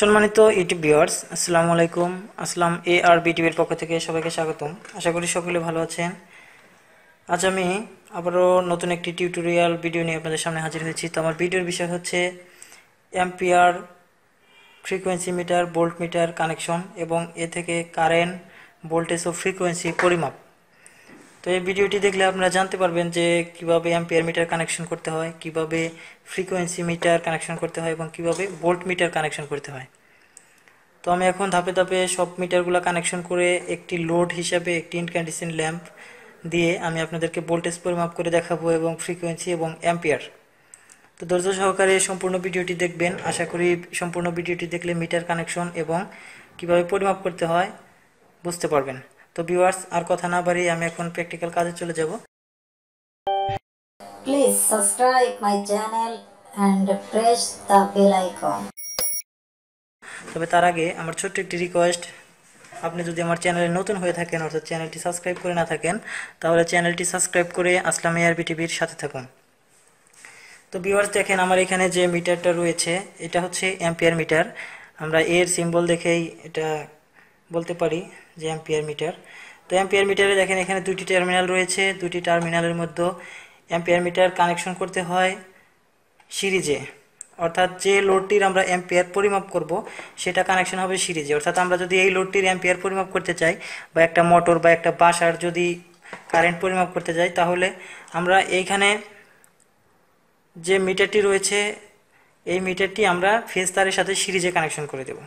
সম্মানিত YouTube viewers আসসালামু আলাইকুম আসলাম এ আর বি টিভির পক্ষ থেকে সবাইকে স্বাগতম আশা করি সকলে ভালো আছেন আজ আমি আবারও নতুন একটি টিউটোরিয়াল ভিডিও নিয়ে আপনাদের সামনে হাজির হয়েছি তো আমার ভিডিওর বিষয় হচ্ছে ampere frequency meter volt meter connection এবং এ থেকে কারেন্ট ভোল্টেজ ও ফ্রিকোয়েন্সি পরিমাপ তো এই ভিডিওটি দেখলে আপনারা জানতে পারবেন যে কিভাবে অ্যাম্পিয়ার মিটার কানেকশন করতে হয় কিভাবে ফ্রিকোয়েন্সি মিটার কানেকশন করতে হয় এবং কিভাবে ভোল্ট মিটার কানেকশন করতে হয় তো আমি এখন ধাপে ধাপে সব মিটারগুলো কানেকশন করে একটি লোড হিসাবে একটি ইনকান্ডিশন ল্যাম্প দিয়ে আমি আপনাদেরকে ভোল্টেজ পরিমাপ করে দেখাবো এবং ফ্রিকোয়েন্সি এবং অ্যাম্পিয়ার তো ধৈর্য সহকারে সম্পূর্ণ ভিডিওটি দেখবেন আশা করি সম্পূর্ণ ভিডিওটি দেখলে মিটার কানেকশন এবং কিভাবে পরিমাপ করতে হয় বুঝতে পারবেন তো ভিউয়ার্স আর কথা না বাড়িয়ে আমি এখন প্র্যাকটিক্যাল কাজে চলে যাব please subscribe my channel and press the bell icon তবে তার আগে আমার ছোট্ট একটি রিকোয়েস্ট আপনি যদি আমার চ্যানেলে নতুন হয়ে থাকেন অর্থাৎ চ্যানেলটি সাবস্ক্রাইব করে না থাকেন তাহলে চ্যানেলটি সাবস্ক্রাইব করে আসলাম এআরবি টিভির সাথে থাকুন তো ভিউয়ার্স দেখেন আমার এখানে যে মিটারটা রয়েছে এটা হচ্ছে অ্যাম্পিয়ার মিটার আমরা এর সিম্বল দেখেই এটা বলতে পারি যে অ্যাম্পিয়ার মিটার তো অ্যাম্পিয়ার মিটারে দেখেন এখানে দুটি টার্মিনাল রয়েছে দুটি টার্মিনালের মধ্যে অ্যাম্পিয়ার মিটার কানেকশন করতে হয় সিরিজে অর্থাৎ যে লোডটির আমরা অ্যাম্পিয়ার পরিমাপ করব সেটা কানেকশন হবে সিরিজে অর্থাৎ আমরা যদি এই লোডটির অ্যাম্পিয়ার পরিমাপ করতে চাই বা একটা মোটর বা একটা বাসার যদি কারেন্ট পরিমাপ করতে চাই তাহলে আমরা এইখানে যে মিটারটি রয়েছে এই মিটারটি আমরা ফেজ তারের সাথে সিরিজে কানেকশন করে দেবো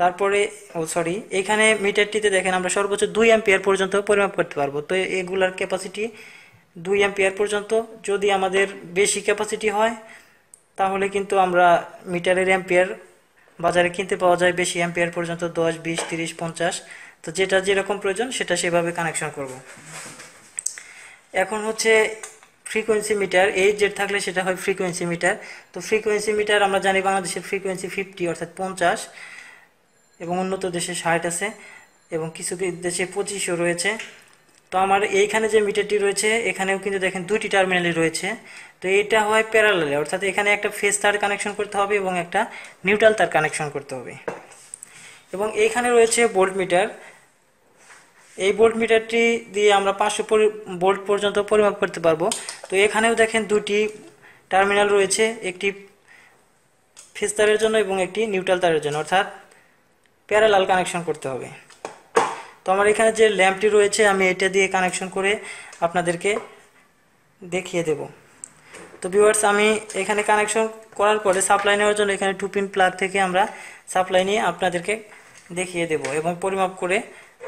তারপরে ও সরি এখানে মিটারটিতে দেখেন আমরা সর্বোচ্চ দুই অ্যাম্পিয়ার পর্যন্ত পরিমাপ করতে পারবো তো এগুলার ক্যাপাসিটি দুই অ্যাম্পিয়ার পর্যন্ত যদি আমাদের বেশি ক্যাপাসিটি হয় তাহলে কিন্তু আমরা মিটারের অ্যাম্পিয়ার বাজারে কিনতে পাওয়া যায় বেশি অ্যাম্পিয়ার পর্যন্ত দশ বিশ তিরিশ পঞ্চাশ তো যেটা যেরকম প্রয়োজন সেটা সেভাবে কানেকশন করব এখন হচ্ছে ফ্রিকোয়েন্সি মিটার এইচ জেড থাকলে সেটা হয় ফ্রিকোয়েন্সি মিটার তো ফ্রিকোয়েন্সি মিটার আমরা জানি বাংলাদেশের ফ্রিকোয়েন্সি ফিফটি অর্থাৎ পঞ্চাশ এবং উন্নত দেশে ষাট আছে এবং কিছু দেশে পঁচিশও রয়েছে তো আমার এইখানে যে মিটারটি রয়েছে এখানেও কিন্তু দেখেন দুটি টার্মিনালই রয়েছে তো এটা হয় প্যারালালে অর্থাৎ এখানে একটা ফেস তার কানেকশন করতে হবে এবং একটা নিউট্রাল তার কানেকশন করতে হবে এবং এইখানে রয়েছে বোল্ট মিটার এই বোল্ট মিটারটি দিয়ে আমরা পাঁচশো বোল্ট পর্যন্ত পরিমাপ করতে পারবো তো এখানেও দেখেন দুটি টার্মিনাল রয়েছে একটি ফেস তারের জন্য এবং একটি নিউট্রাল তারের জন্য অর্থাৎ প্যারালাল কানেকশন করতে হবে তো আমার এখানে যে ল্যাম্পটি রয়েছে আমি এটা দিয়ে কানেকশন করে আপনাদেরকে দেখিয়ে দেব তো ভিউয়ার্স আমি এখানে কানেকশন করার পরে সাপ্লাই নেওয়ার জন্য এখানে টু পিন প্লাগ থেকে আমরা সাপ্লাই নিয়ে আপনাদেরকে দেখিয়ে দেব এবং পরিমাপ করে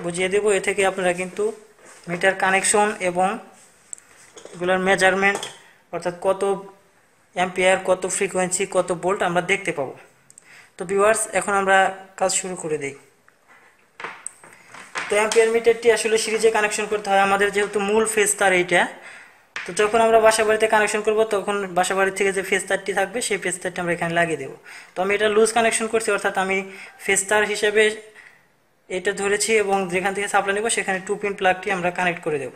বুঝিয়ে দেব এ থেকে আপনারা কিন্তু মিটার কানেকশন এবং এগুলোর মেজারমেন্ট অর্থাৎ কত অ্যাম্পিয়ার কত ফ্রিকোয়েন্সি কত বোল্ট আমরা দেখতে পাবো তো ভিউয়ার্স এখন আমরা কাজ শুরু করে দিই তো অ্যাম্পিয়ার মিটারটি আসলে সিরিজে কানেকশন করতে হয় আমাদের যেহেতু মূল ফেজ তার এইটা তো যখন আমরা বাসা বাড়িতে কানেকশন করবো তখন বাসা বাড়ি থেকে যে ফেজ তারটি থাকবে সেই ফেজ তারটি আমরা এখানে লাগিয়ে দেবো তো আমি এটা লুজ কানেকশন করছি অর্থাৎ আমি ফেজ তার হিসেবে এটা ধরেছি এবং যেখান থেকে সাপ্লাই নেবো সেখানে টু পিন প্লাগটি আমরা কানেক্ট করে দেব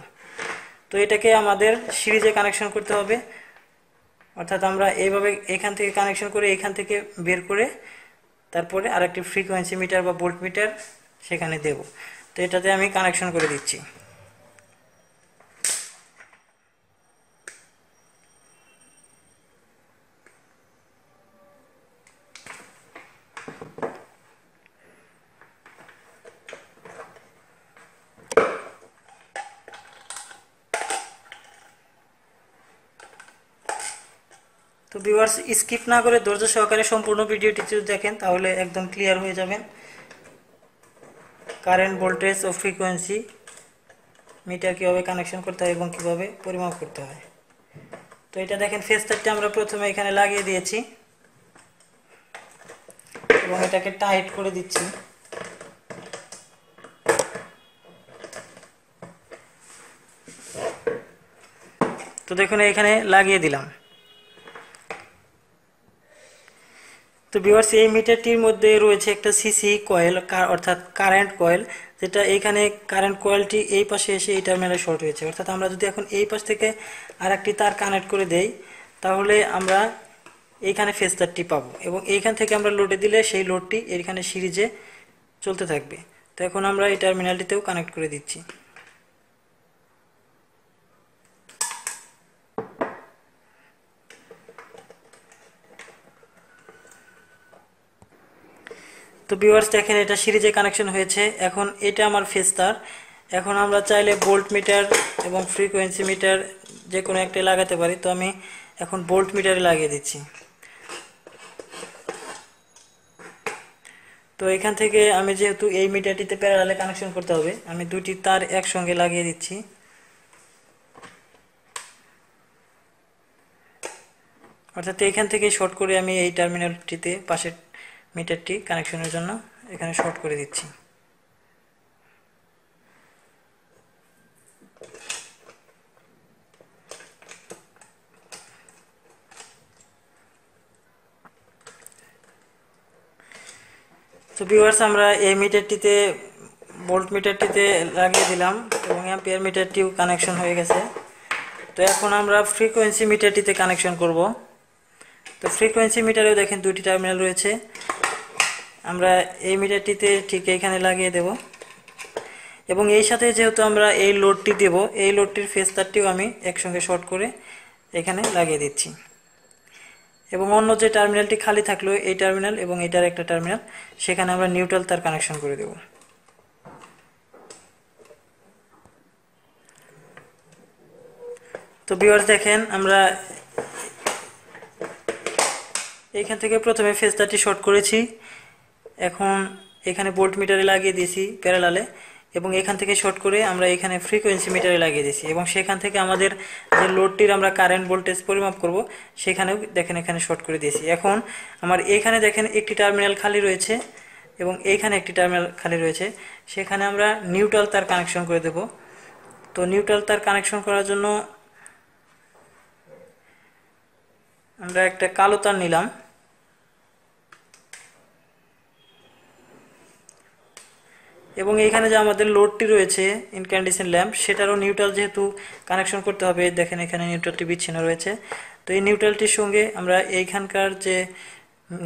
তো এটাকে আমাদের সিরিজে কানেকশন করতে হবে অর্থাৎ আমরা এইভাবে এখান থেকে কানেকশন করে এখান থেকে বের করে তারপরে আর একটি ফ্রিকোয়েন্সি মিটার বা বোল্ট মিটার সেখানে দেব তো এটাতে আমি কানেকশন করে দিচ্ছি ভিউয়ার্স স্কিপ না করে ধৈর্য সহকারে সম্পূর্ণ ভিডিওটি যদি দেখেন তাহলে একদম ক্লিয়ার হয়ে যাবেন কারেন্ট ভোল্টেজ ও ফ্রিকোয়েন্সি মিটার কীভাবে কানেকশন করতে হয় এবং কীভাবে পরিমাপ করতে হয় তো এটা দেখেন ফেস্টারটি আমরা প্রথমে এখানে লাগিয়ে দিয়েছি এবং এটাকে টাইট করে দিচ্ছি তো দেখুন এখানে লাগিয়ে দিলাম তো বিভার্স এই মিটারটির মধ্যে রয়েছে একটা সিসি কয়েল অর্থাৎ কারেন্ট কয়েল যেটা এইখানে কারেন্ট কয়েলটি এই পাশে এসে এই টার্মিনালে শর্ট হয়েছে অর্থাৎ আমরা যদি এখন এই পাশ থেকে আর একটি তার কানেক্ট করে দেই তাহলে আমরা এইখানে ফেস তারটি পাবো এবং এইখান থেকে আমরা লোডে দিলে সেই লোডটি এখানে সিরিজে চলতে থাকবে তো এখন আমরা এই টার্মিনালটিতেও কানেক্ট করে দিচ্ছি তো ভিউয়ার্স দেখেন এটা সিরিজে কানেকশন হয়েছে এখন এটা আমার ফেস্তার এখন আমরা চাইলে বোল্ট মিটার এবং ফ্রিকোয়েন্সি মিটার যে কোনো একটা লাগাতে পারি তো আমি এখন বোল্ট মিটারে লাগিয়ে দিচ্ছি তো এখান থেকে আমি যেহেতু এই মিটারটিতে প্যারালালে কানেকশন করতে হবে আমি দুটি তার একসঙ্গে লাগিয়ে দিচ্ছি অর্থাৎ এখান থেকে শর্ট করে আমি এই টার্মিনালটিতে পাশের মিটারটি কানেকশনের জন্য এখানে শর্ট করে দিচ্ছি তো ভিউয়ার্স আমরা এই মিটারটিতে বোল্ট মিটারটিতে লাগিয়ে দিলাম এবং অ্যাম্পিয়ার মিটারটিও কানেকশন হয়ে গেছে তো এখন আমরা ফ্রিকোয়েন্সি মিটারটিতে কানেকশন করব তো ফ্রিকোয়েন্সি মিটারেও দেখেন দুটি টার্মিনাল রয়েছে আমরা এই মিটারটিতে ঠিক এইখানে লাগিয়ে দেব এবং এই সাথে যেহেতু আমরা এই লোডটি দেব এই লোডটির ফেস তারটিও আমি একসঙ্গে শর্ট করে এখানে লাগিয়ে দিচ্ছি এবং অন্য যে টার্মিনালটি খালি থাকলো এই টার্মিনাল এবং এটার একটা টার্মিনাল সেখানে আমরা নিউট্রাল তার কানেকশন করে দেব তো বিওর দেখেন আমরা এখান থেকে প্রথমে ফেস তারটি শর্ট করেছি এখন এখানে বোল্ট মিটারে লাগিয়ে দিয়েছি প্যারালালে এবং এখান থেকে শর্ট করে আমরা এখানে ফ্রিকোয়েন্সি মিটারে লাগিয়ে দিয়েছি এবং সেখান থেকে আমাদের যে লোডটির আমরা কারেন্ট ভোল্টেজ পরিমাপ করব সেখানেও দেখেন এখানে শর্ট করে দিয়েছি এখন আমার এখানে দেখেন একটি টার্মিনাল খালি রয়েছে এবং এইখানে একটি টার্মিনাল খালি রয়েছে সেখানে আমরা নিউট্রাল তার কানেকশন করে দেব তো নিউট্রাল তার কানেকশন করার জন্য আমরা একটা কালো তার নিলাম এবং এইখানে যে আমাদের লোডটি রয়েছে ইনকান্ডিশন ল্যাম্প সেটারও নিউট্রাল যেহেতু কানেকশন করতে হবে দেখেন এখানে নিউট্রালটি বিচ্ছিন্ন রয়েছে তো এই নিউট্রালটির সঙ্গে আমরা এইখানকার যে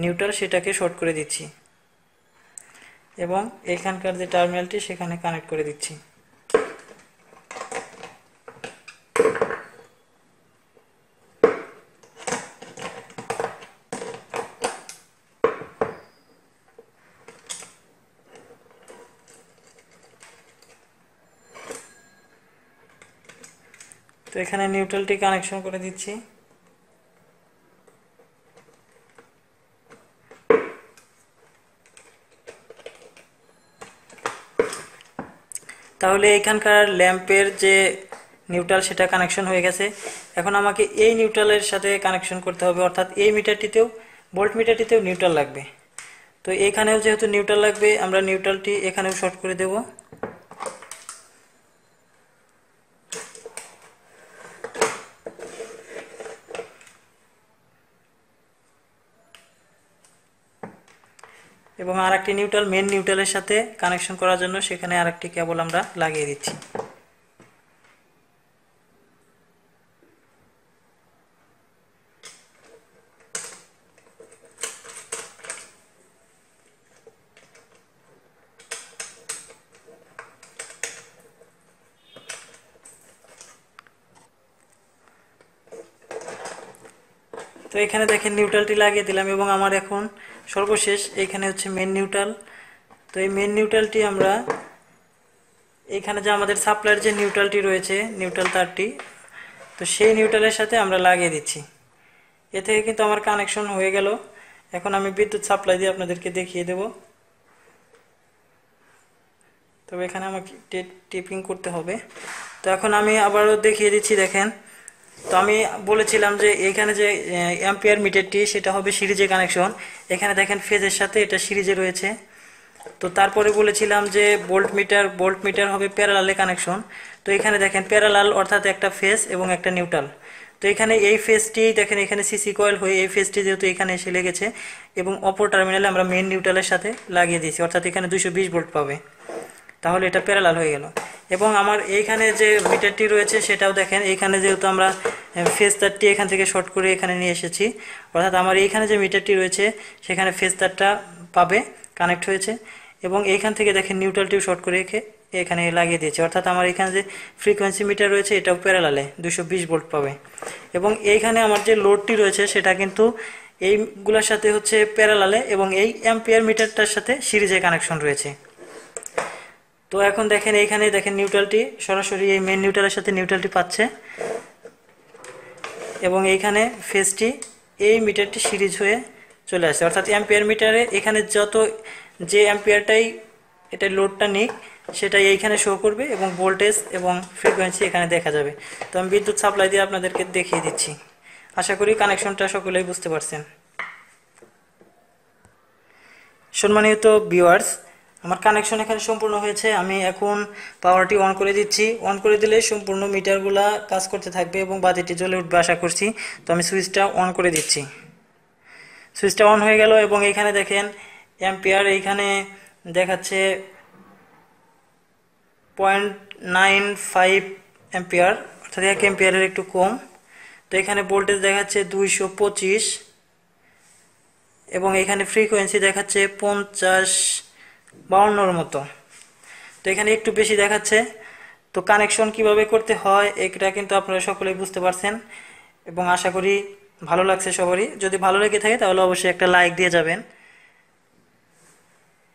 নিউট্রাল সেটাকে শর্ট করে দিচ্ছি এবং এইখানকার যে টার্মিনালটি সেখানে কানেক্ট করে দিচ্ছি তো এখানে নিউট্রালটি কানেকশন করে দিচ্ছি তাহলে এখানকার ল্যাম্পের যে নিউট্রাল সেটা কানেকশন হয়ে গেছে এখন আমাকে এই নিউট্রালের সাথে কানেকশন করতে হবে অর্থাৎ এই মিটারটিতেও বোল্ট মিটারটিতেও নিউট্রাল লাগবে তো এখানেও যেহেতু নিউট্রাল লাগবে আমরা নিউট্রালটি এখানেও শর্ট করে দেবো এবং আর একটি নিউট্রাল মেন নিউট্রালের সাথে কানেকশন করার জন্য সেখানে আর একটি কেবল আমরা লাগিয়ে দিচ্ছি তো এখানে দেখেন নিউট্রালটি লাগিয়ে দিলাম এবং আমার এখন সর্বশেষ এখানে হচ্ছে মেন নিউট্রাল তো এই মেন নিউট্রালটি আমরা এখানে যে আমাদের সাপ্লাইয়ের যে নিউট্রালটি রয়েছে নিউট্রাল তারটি তো সেই নিউট্রালের সাথে আমরা লাগিয়ে দিচ্ছি এ থেকে কিন্তু আমার কানেকশন হয়ে গেল এখন আমি বিদ্যুৎ সাপ্লাই দিয়ে আপনাদেরকে দেখিয়ে দেব তবে এখানে আমাকে টিপিং করতে হবে তো এখন আমি আবারও দেখিয়ে দিচ্ছি দেখেন তো আমি বলেছিলাম যে এখানে যে অ্যাম্পিয়ার মিটারটি সেটা হবে সিরিজে কানেকশন এখানে দেখেন ফেজের সাথে এটা সিরিজে রয়েছে তো তারপরে বলেছিলাম যে বোল্ট মিটার বোল্ট মিটার হবে প্যারালালে কানেকশন তো এখানে দেখেন প্যারালাল অর্থাৎ একটা ফেস এবং একটা নিউট্রাল তো এখানে এই ফেসটি দেখেন এখানে সিসি কয়েল হয়ে এই ফেসটি যেহেতু এখানে এসে লেগেছে এবং অপর টার্মিনালে আমরা মেন নিউট্রালের সাথে লাগিয়ে দিয়েছি অর্থাৎ এখানে দুশো বিশ বোল্ট পাবে তাহলে এটা প্যারালাল হয়ে গেল এবং আমার এইখানে যে মিটারটি রয়েছে সেটাও দেখেন এইখানে যেহেতু আমরা ফেস তারটি এখান থেকে শর্ট করে এখানে নিয়ে এসেছি অর্থাৎ আমার এইখানে যে মিটারটি রয়েছে সেখানে ফেস তারটা পাবে কানেক্ট হয়েছে এবং এইখান থেকে দেখেন নিউট্রালটিও শর্ট করে রেখে এখানে লাগিয়ে দিয়েছে অর্থাৎ আমার এখানে যে ফ্রিকোয়েন্সি মিটার রয়েছে এটাও প্যারালালে দুশো বিশ ভোল্ট পাবে এবং এইখানে আমার যে লোডটি রয়েছে সেটা কিন্তু এইগুলোর সাথে হচ্ছে প্যারালালে এবং এই অ্যাম্পিয়ার মিটারটার সাথে সিরিজে কানেকশন রয়েছে তো এখন দেখেন এইখানে দেখেন নিউট্রালটি সরাসরি এই মেন নিউট্রালের সাথে নিউট্রালটি পাচ্ছে এবং এইখানে ফেজটি এই মিটারটি সিরিজ হয়ে চলে আসে অর্থাৎ অ্যাম্পিয়ার মিটারে এখানে যত যে অ্যাম্পিয়ারটাই এটা লোডটা নিক সেটাই এইখানে শো করবে এবং ভোল্টেজ এবং ফ্রিকোয়েন্সি এখানে দেখা যাবে তো আমি বিদ্যুৎ সাপ্লাই দিয়ে আপনাদেরকে দেখিয়ে দিচ্ছি আশা করি কানেকশনটা সকলেই বুঝতে পারছেন সম্মানিত ভিউয়ার্স আমার কানেকশন এখানে সম্পূর্ণ হয়েছে আমি এখন পাওয়ারটি অন করে দিচ্ছি অন করে দিলে সম্পূর্ণ মিটারগুলা কাজ করতে থাকবে এবং বাতিটি জ্বলে উঠবে আশা করছি তো আমি সুইচটা অন করে দিচ্ছি সুইচটা অন হয়ে গেল এবং এখানে দেখেন এমপিয়ার এইখানে দেখাচ্ছে পয়েন্ট নাইন ফাইভ এমপিয়ার অর্থাৎ এক এমপিয়ারের একটু কম তো এখানে ভোল্টেজ দেখাচ্ছে দুইশো পঁচিশ এবং এখানে ফ্রিকোয়েন্সি দেখাচ্ছে পঞ্চাশ বাউন্নর মতো তো এখানে একটু বেশি দেখাচ্ছে তো কানেকশন কিভাবে করতে হয় এটা কিন্তু আপনারা সকলেই বুঝতে পারছেন এবং আশা করি ভালো লাগছে সবারই যদি ভালো লেগে থাকে তাহলে অবশ্যই একটা লাইক দিয়ে যাবেন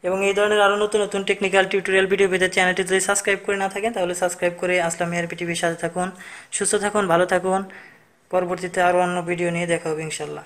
এবং এই ধরনের আরও নতুন নতুন টেকনিক্যাল টিউটোরিয়াল ভিডিও পেতে চ্যানেলটি যদি সাবস্ক্রাইব করে না থাকেন তাহলে সাবস্ক্রাইব করে আসলাম এর টিভির সাথে থাকুন সুস্থ থাকুন ভালো থাকুন পরবর্তীতে আরও অন্য ভিডিও নিয়ে দেখা হবে ইনশাল্লাহ